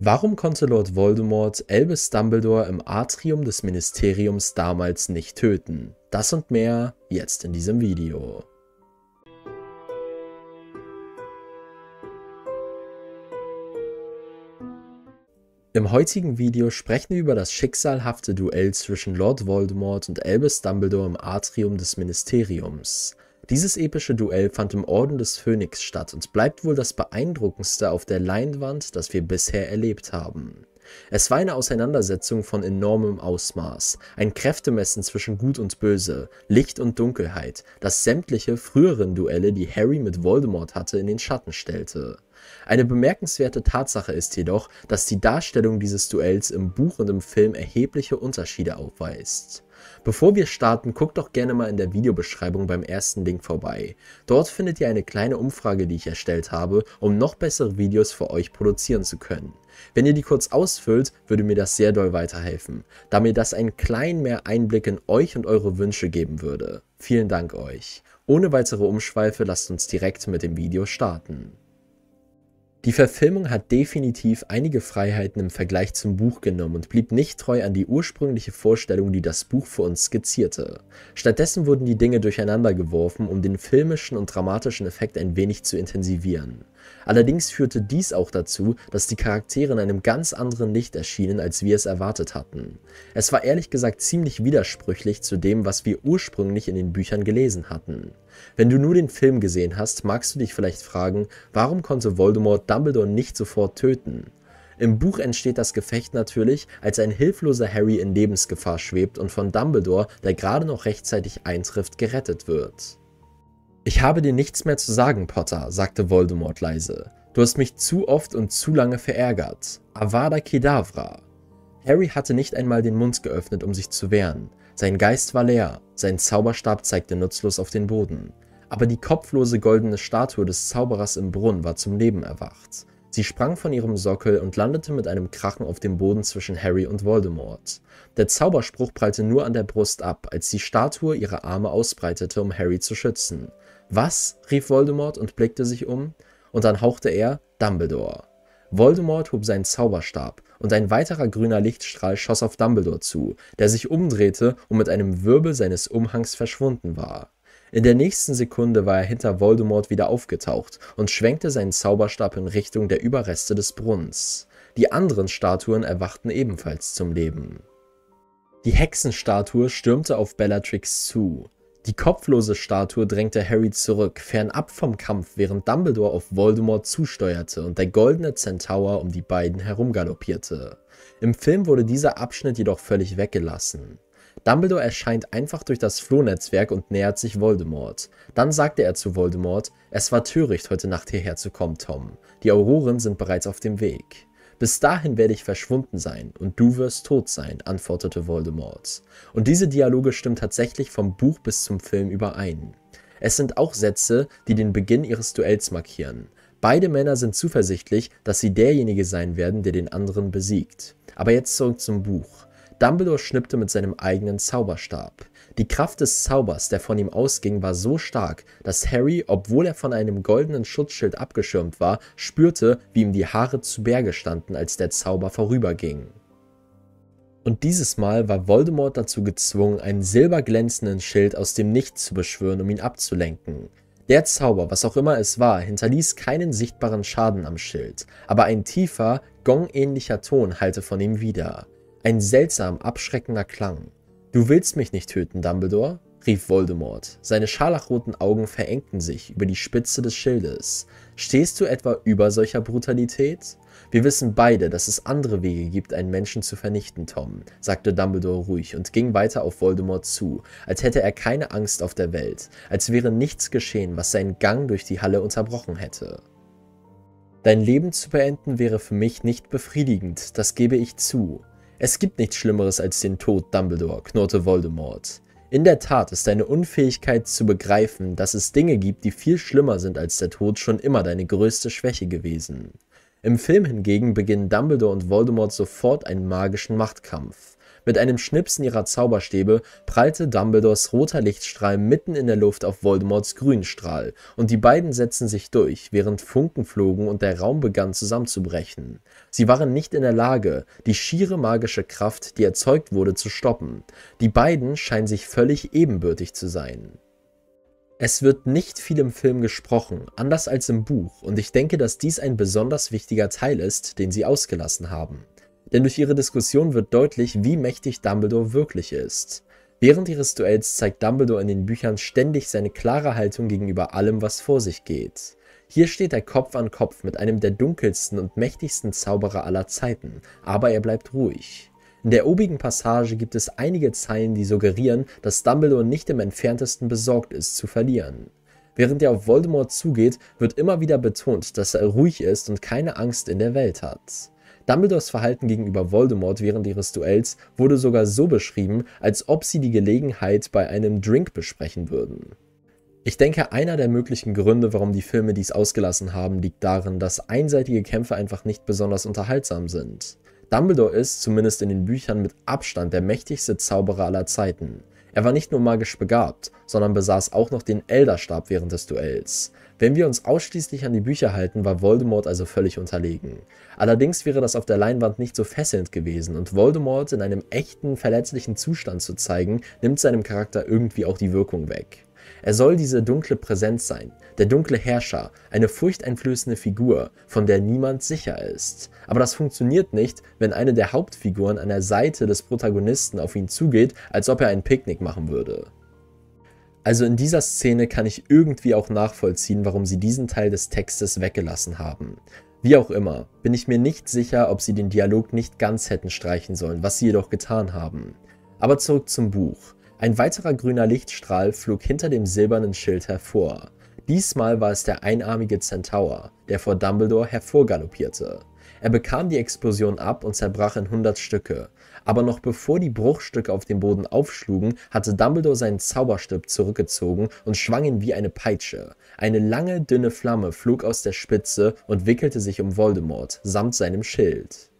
Warum konnte Lord Voldemort Albus Dumbledore im Atrium des Ministeriums damals nicht töten? Das und mehr jetzt in diesem Video. Im heutigen Video sprechen wir über das schicksalhafte Duell zwischen Lord Voldemort und Albus Dumbledore im Atrium des Ministeriums. Dieses epische Duell fand im Orden des Phönix statt und bleibt wohl das beeindruckendste auf der Leinwand, das wir bisher erlebt haben. Es war eine Auseinandersetzung von enormem Ausmaß, ein Kräftemessen zwischen Gut und Böse, Licht und Dunkelheit, das sämtliche früheren Duelle, die Harry mit Voldemort hatte, in den Schatten stellte. Eine bemerkenswerte Tatsache ist jedoch, dass die Darstellung dieses Duells im Buch und im Film erhebliche Unterschiede aufweist. Bevor wir starten, guckt doch gerne mal in der Videobeschreibung beim ersten Link vorbei. Dort findet ihr eine kleine Umfrage, die ich erstellt habe, um noch bessere Videos für euch produzieren zu können. Wenn ihr die kurz ausfüllt, würde mir das sehr doll weiterhelfen, da mir das einen kleinen mehr Einblick in euch und eure Wünsche geben würde. Vielen Dank euch. Ohne weitere Umschweife lasst uns direkt mit dem Video starten. Die Verfilmung hat definitiv einige Freiheiten im Vergleich zum Buch genommen und blieb nicht treu an die ursprüngliche Vorstellung, die das Buch für uns skizzierte. Stattdessen wurden die Dinge durcheinander geworfen, um den filmischen und dramatischen Effekt ein wenig zu intensivieren. Allerdings führte dies auch dazu, dass die Charaktere in einem ganz anderen Licht erschienen, als wir es erwartet hatten. Es war ehrlich gesagt ziemlich widersprüchlich zu dem, was wir ursprünglich in den Büchern gelesen hatten. Wenn du nur den Film gesehen hast, magst du dich vielleicht fragen, warum konnte Voldemort Dumbledore nicht sofort töten? Im Buch entsteht das Gefecht natürlich, als ein hilfloser Harry in Lebensgefahr schwebt und von Dumbledore, der gerade noch rechtzeitig eintrifft, gerettet wird. Ich habe dir nichts mehr zu sagen, Potter, sagte Voldemort leise. Du hast mich zu oft und zu lange verärgert. Avada Kedavra. Harry hatte nicht einmal den Mund geöffnet, um sich zu wehren. Sein Geist war leer, sein Zauberstab zeigte nutzlos auf den Boden. Aber die kopflose goldene Statue des Zauberers im Brunnen war zum Leben erwacht. Sie sprang von ihrem Sockel und landete mit einem Krachen auf dem Boden zwischen Harry und Voldemort. Der Zauberspruch prallte nur an der Brust ab, als die Statue ihre Arme ausbreitete, um Harry zu schützen. Was? rief Voldemort und blickte sich um, und dann hauchte er Dumbledore. Voldemort hob seinen Zauberstab, und ein weiterer grüner Lichtstrahl schoss auf Dumbledore zu, der sich umdrehte und mit einem Wirbel seines Umhangs verschwunden war. In der nächsten Sekunde war er hinter Voldemort wieder aufgetaucht und schwenkte seinen Zauberstab in Richtung der Überreste des Brunnens. Die anderen Statuen erwachten ebenfalls zum Leben. Die Hexenstatue stürmte auf Bellatrix zu. Die kopflose Statue drängte Harry zurück, fernab vom Kampf, während Dumbledore auf Voldemort zusteuerte und der goldene Zentaur um die beiden herumgaloppierte. Im Film wurde dieser Abschnitt jedoch völlig weggelassen. Dumbledore erscheint einfach durch das Flohnetzwerk und nähert sich Voldemort. Dann sagte er zu Voldemort, es war töricht, heute Nacht hierher zu kommen, Tom. Die Auroren sind bereits auf dem Weg. Bis dahin werde ich verschwunden sein und du wirst tot sein, antwortete Voldemort. Und diese Dialoge stimmen tatsächlich vom Buch bis zum Film überein. Es sind auch Sätze, die den Beginn ihres Duells markieren. Beide Männer sind zuversichtlich, dass sie derjenige sein werden, der den anderen besiegt. Aber jetzt zurück zum Buch. Dumbledore schnippte mit seinem eigenen Zauberstab. Die Kraft des Zaubers, der von ihm ausging, war so stark, dass Harry, obwohl er von einem goldenen Schutzschild abgeschirmt war, spürte, wie ihm die Haare zu Berge standen, als der Zauber vorüberging. Und dieses Mal war Voldemort dazu gezwungen, einen silberglänzenden Schild aus dem Nichts zu beschwören, um ihn abzulenken. Der Zauber, was auch immer es war, hinterließ keinen sichtbaren Schaden am Schild, aber ein tiefer, gongähnlicher Ton hallte von ihm wieder. Ein seltsam abschreckender Klang. Du willst mich nicht töten, Dumbledore? rief Voldemort. Seine scharlachroten Augen verengten sich über die Spitze des Schildes. Stehst du etwa über solcher Brutalität? Wir wissen beide, dass es andere Wege gibt, einen Menschen zu vernichten, Tom, sagte Dumbledore ruhig und ging weiter auf Voldemort zu, als hätte er keine Angst auf der Welt, als wäre nichts geschehen, was seinen Gang durch die Halle unterbrochen hätte. Dein Leben zu beenden wäre für mich nicht befriedigend, das gebe ich zu. Es gibt nichts Schlimmeres als den Tod, Dumbledore, knurrte Voldemort. In der Tat ist deine Unfähigkeit zu begreifen, dass es Dinge gibt, die viel schlimmer sind als der Tod, schon immer deine größte Schwäche gewesen. Im Film hingegen beginnen Dumbledore und Voldemort sofort einen magischen Machtkampf. Mit einem Schnipsen ihrer Zauberstäbe prallte Dumbledores roter Lichtstrahl mitten in der Luft auf Voldemorts grünen Strahl und die beiden setzten sich durch, während Funken flogen und der Raum begann zusammenzubrechen. Sie waren nicht in der Lage, die schiere magische Kraft, die erzeugt wurde, zu stoppen. Die beiden scheinen sich völlig ebenbürtig zu sein. Es wird nicht viel im Film gesprochen, anders als im Buch, und ich denke, dass dies ein besonders wichtiger Teil ist, den sie ausgelassen haben. Denn durch ihre Diskussion wird deutlich, wie mächtig Dumbledore wirklich ist. Während ihres Duells zeigt Dumbledore in den Büchern ständig seine klare Haltung gegenüber allem, was vor sich geht. Hier steht er Kopf an Kopf mit einem der dunkelsten und mächtigsten Zauberer aller Zeiten, aber er bleibt ruhig. In der obigen Passage gibt es einige Zeilen, die suggerieren, dass Dumbledore nicht im entferntesten besorgt ist, zu verlieren. Während er auf Voldemort zugeht, wird immer wieder betont, dass er ruhig ist und keine Angst in der Welt hat. Dumbledores Verhalten gegenüber Voldemort während ihres Duells wurde sogar so beschrieben, als ob sie die Gelegenheit bei einem Drink besprechen würden. Ich denke, einer der möglichen Gründe, warum die Filme dies ausgelassen haben, liegt darin, dass einseitige Kämpfe einfach nicht besonders unterhaltsam sind. Dumbledore ist, zumindest in den Büchern, mit Abstand der mächtigste Zauberer aller Zeiten. Er war nicht nur magisch begabt, sondern besaß auch noch den Elderstab während des Duells. Wenn wir uns ausschließlich an die Bücher halten, war Voldemort also völlig unterlegen. Allerdings wäre das auf der Leinwand nicht so fesselnd gewesen und Voldemort in einem echten, verletzlichen Zustand zu zeigen, nimmt seinem Charakter irgendwie auch die Wirkung weg. Er soll diese dunkle Präsenz sein, der dunkle Herrscher, eine furchteinflößende Figur, von der niemand sicher ist. Aber das funktioniert nicht, wenn eine der Hauptfiguren an der Seite des Protagonisten auf ihn zugeht, als ob er ein Picknick machen würde. Also in dieser Szene kann ich irgendwie auch nachvollziehen, warum sie diesen Teil des Textes weggelassen haben. Wie auch immer, bin ich mir nicht sicher, ob sie den Dialog nicht ganz hätten streichen sollen, was sie jedoch getan haben. Aber zurück zum Buch. Ein weiterer grüner Lichtstrahl flog hinter dem silbernen Schild hervor. Diesmal war es der einarmige Centaur, der vor Dumbledore hervorgaloppierte. Er bekam die Explosion ab und zerbrach in 100 Stücke. Aber noch bevor die Bruchstücke auf dem Boden aufschlugen, hatte Dumbledore seinen Zauberstab zurückgezogen und schwang ihn wie eine Peitsche. Eine lange, dünne Flamme flog aus der Spitze und wickelte sich um Voldemort, samt seinem Schild.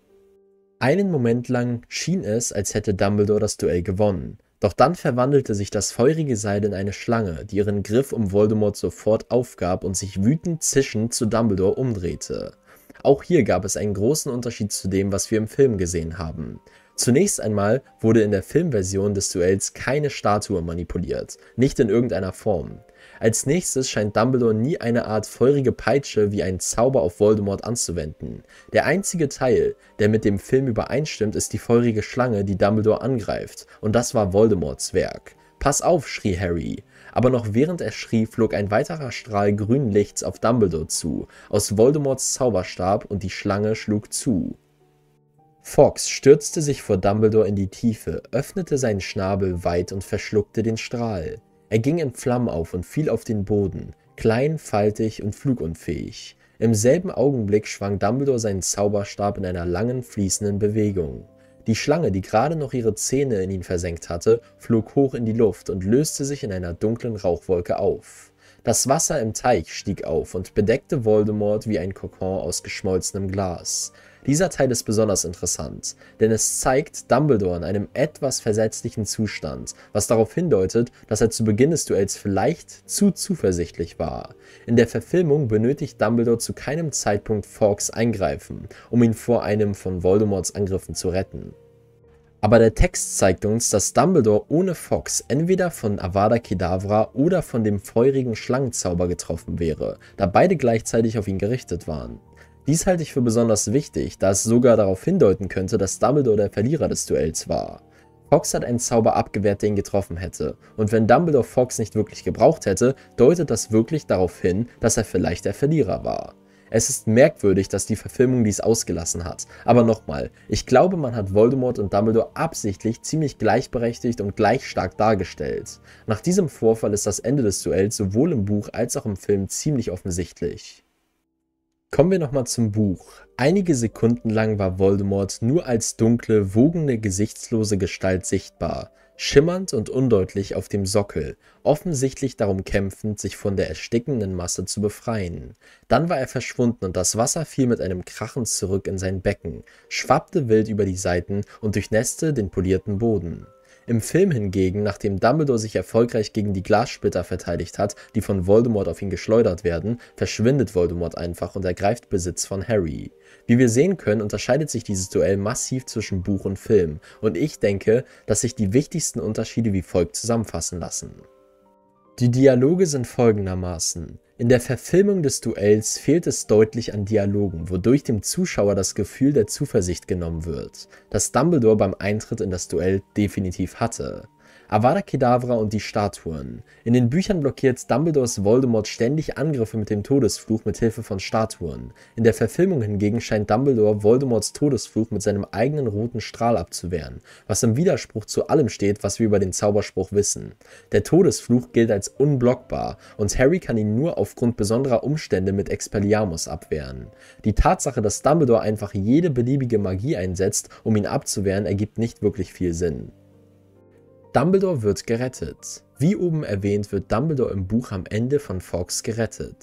Einen Moment lang schien es, als hätte Dumbledore das Duell gewonnen. Doch dann verwandelte sich das feurige Seil in eine Schlange, die ihren Griff um Voldemort sofort aufgab und sich wütend zischend zu Dumbledore umdrehte. Auch hier gab es einen großen Unterschied zu dem, was wir im Film gesehen haben. Zunächst einmal wurde in der Filmversion des Duells keine Statue manipuliert, nicht in irgendeiner Form. Als nächstes scheint Dumbledore nie eine Art feurige Peitsche wie einen Zauber auf Voldemort anzuwenden. Der einzige Teil, der mit dem Film übereinstimmt, ist die feurige Schlange, die Dumbledore angreift, und das war Voldemorts Werk. Pass auf, schrie Harry aber noch während er schrie, flog ein weiterer Strahl grünen Lichts auf Dumbledore zu, aus Voldemorts Zauberstab und die Schlange schlug zu. Fox stürzte sich vor Dumbledore in die Tiefe, öffnete seinen Schnabel weit und verschluckte den Strahl. Er ging in Flammen auf und fiel auf den Boden, klein, faltig und flugunfähig. Im selben Augenblick schwang Dumbledore seinen Zauberstab in einer langen, fließenden Bewegung. Die Schlange, die gerade noch ihre Zähne in ihn versenkt hatte, flog hoch in die Luft und löste sich in einer dunklen Rauchwolke auf. Das Wasser im Teich stieg auf und bedeckte Voldemort wie ein Kokon aus geschmolzenem Glas. Dieser Teil ist besonders interessant, denn es zeigt Dumbledore in einem etwas versetzlichen Zustand, was darauf hindeutet, dass er zu Beginn des Duells vielleicht zu zuversichtlich war. In der Verfilmung benötigt Dumbledore zu keinem Zeitpunkt Fawkes Eingreifen, um ihn vor einem von Voldemorts Angriffen zu retten. Aber der Text zeigt uns, dass Dumbledore ohne Fox entweder von Avada Kedavra oder von dem feurigen Schlangenzauber getroffen wäre, da beide gleichzeitig auf ihn gerichtet waren. Dies halte ich für besonders wichtig, da es sogar darauf hindeuten könnte, dass Dumbledore der Verlierer des Duells war. Fox hat einen Zauber abgewehrt, der ihn getroffen hätte, und wenn Dumbledore Fox nicht wirklich gebraucht hätte, deutet das wirklich darauf hin, dass er vielleicht der Verlierer war. Es ist merkwürdig, dass die Verfilmung dies ausgelassen hat. Aber nochmal, ich glaube, man hat Voldemort und Dumbledore absichtlich ziemlich gleichberechtigt und gleich stark dargestellt. Nach diesem Vorfall ist das Ende des Duells sowohl im Buch als auch im Film ziemlich offensichtlich. Kommen wir nochmal zum Buch. Einige Sekunden lang war Voldemort nur als dunkle, wogende, gesichtslose Gestalt sichtbar, schimmernd und undeutlich auf dem Sockel, offensichtlich darum kämpfend, sich von der erstickenden Masse zu befreien. Dann war er verschwunden und das Wasser fiel mit einem Krachen zurück in sein Becken, schwappte wild über die Seiten und durchnässte den polierten Boden. Im Film hingegen, nachdem Dumbledore sich erfolgreich gegen die Glassplitter verteidigt hat, die von Voldemort auf ihn geschleudert werden, verschwindet Voldemort einfach und ergreift Besitz von Harry. Wie wir sehen können, unterscheidet sich dieses Duell massiv zwischen Buch und Film und ich denke, dass sich die wichtigsten Unterschiede wie folgt zusammenfassen lassen. Die Dialoge sind folgendermaßen. In der Verfilmung des Duells fehlt es deutlich an Dialogen, wodurch dem Zuschauer das Gefühl der Zuversicht genommen wird, das Dumbledore beim Eintritt in das Duell definitiv hatte. Avada Kedavra und die Statuen. In den Büchern blockiert Dumbledores Voldemort ständig Angriffe mit dem Todesfluch mit Hilfe von Statuen. In der Verfilmung hingegen scheint Dumbledore Voldemorts Todesfluch mit seinem eigenen roten Strahl abzuwehren, was im Widerspruch zu allem steht, was wir über den Zauberspruch wissen. Der Todesfluch gilt als unblockbar und Harry kann ihn nur aufgrund besonderer Umstände mit Expelliarmus abwehren. Die Tatsache, dass Dumbledore einfach jede beliebige Magie einsetzt, um ihn abzuwehren, ergibt nicht wirklich viel Sinn. Dumbledore wird gerettet. Wie oben erwähnt, wird Dumbledore im Buch am Ende von Fox gerettet.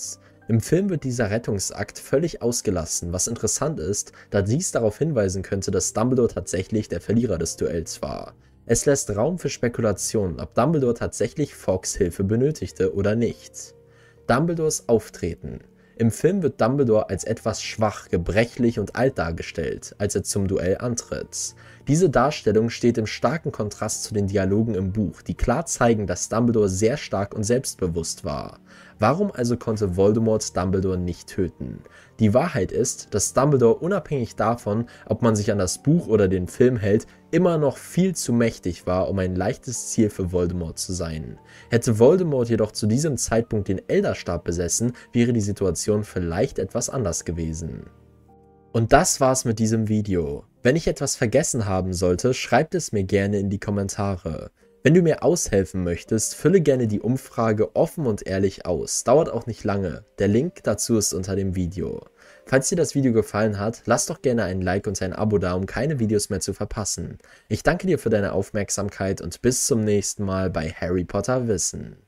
Im Film wird dieser Rettungsakt völlig ausgelassen, was interessant ist, da dies darauf hinweisen könnte, dass Dumbledore tatsächlich der Verlierer des Duells war. Es lässt Raum für Spekulationen, ob Dumbledore tatsächlich Fox Hilfe benötigte oder nicht. Dumbledores Auftreten. Im Film wird Dumbledore als etwas schwach, gebrechlich und alt dargestellt, als er zum Duell antritt. Diese Darstellung steht im starken Kontrast zu den Dialogen im Buch, die klar zeigen, dass Dumbledore sehr stark und selbstbewusst war. Warum also konnte Voldemort Dumbledore nicht töten? Die Wahrheit ist, dass Dumbledore unabhängig davon, ob man sich an das Buch oder den Film hält, immer noch viel zu mächtig war, um ein leichtes Ziel für Voldemort zu sein. Hätte Voldemort jedoch zu diesem Zeitpunkt den Elderstab besessen, wäre die Situation vielleicht etwas anders gewesen. Und das war's mit diesem Video. Wenn ich etwas vergessen haben sollte, schreibt es mir gerne in die Kommentare. Wenn du mir aushelfen möchtest, fülle gerne die Umfrage offen und ehrlich aus. Dauert auch nicht lange. Der Link dazu ist unter dem Video. Falls dir das Video gefallen hat, lass doch gerne ein Like und ein Abo da, um keine Videos mehr zu verpassen. Ich danke dir für deine Aufmerksamkeit und bis zum nächsten Mal bei Harry Potter Wissen.